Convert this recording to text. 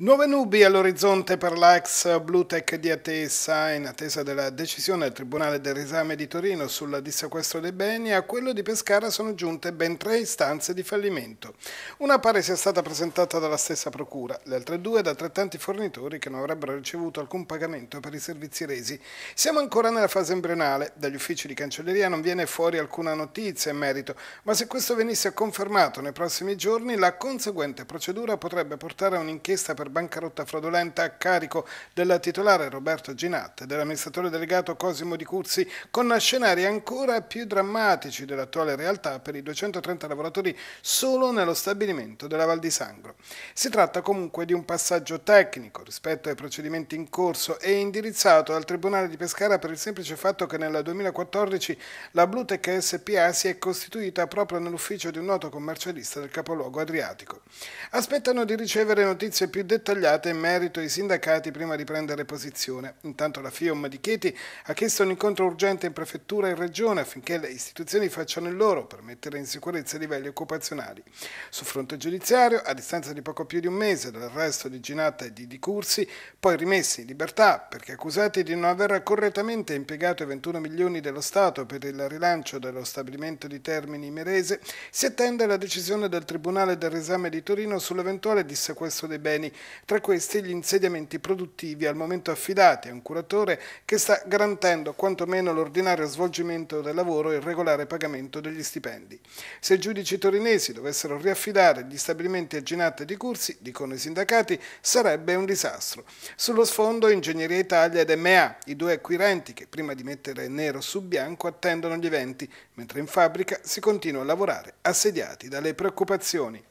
Nuove nubi all'orizzonte per l'ex Bluetech di Atessa in attesa della decisione del Tribunale del Risame di Torino sul dissequestro dei beni, a quello di Pescara sono giunte ben tre istanze di fallimento. Una pare sia stata presentata dalla stessa procura, le altre due da altrettanti fornitori che non avrebbero ricevuto alcun pagamento per i servizi resi. Siamo ancora nella fase embrionale, dagli uffici di cancelleria non viene fuori alcuna notizia in merito, ma se questo venisse confermato nei prossimi giorni la conseguente procedura potrebbe portare a un'inchiesta per per bancarotta fraudolenta a carico della titolare Roberto Ginatte e dell'amministratore delegato Cosimo Di Cursi, con scenari ancora più drammatici dell'attuale realtà per i 230 lavoratori solo nello stabilimento della Val di Sangro. Si tratta comunque di un passaggio tecnico rispetto ai procedimenti in corso e indirizzato al Tribunale di Pescara per il semplice fatto che nel 2014 la Blutec SPA si è costituita proprio nell'ufficio di un noto commercialista del capoluogo adriatico. Aspettano di ricevere notizie più dettagliate dettagliate in merito ai sindacati prima di prendere posizione. Intanto la FIOM di Chieti ha chiesto un incontro urgente in prefettura e regione affinché le istituzioni facciano il loro per mettere in sicurezza i livelli occupazionali. Sul fronte giudiziario, a distanza di poco più di un mese dall'arresto di Ginatta e di Di Cursi, poi rimessi in libertà perché accusati di non aver correttamente impiegato i 21 milioni dello Stato per il rilancio dello stabilimento di Termini Merese, si attende la decisione del Tribunale del Resame di Torino sull'eventuale dissequestro dei beni tra questi gli insediamenti produttivi al momento affidati a un curatore che sta garantendo quantomeno l'ordinario svolgimento del lavoro e il regolare pagamento degli stipendi. Se i giudici torinesi dovessero riaffidare gli stabilimenti a Ginate di Cursi, dicono i sindacati, sarebbe un disastro. Sullo sfondo Ingegneria Italia ed MA, i due acquirenti che prima di mettere nero su bianco attendono gli eventi, mentre in fabbrica si continua a lavorare assediati dalle preoccupazioni.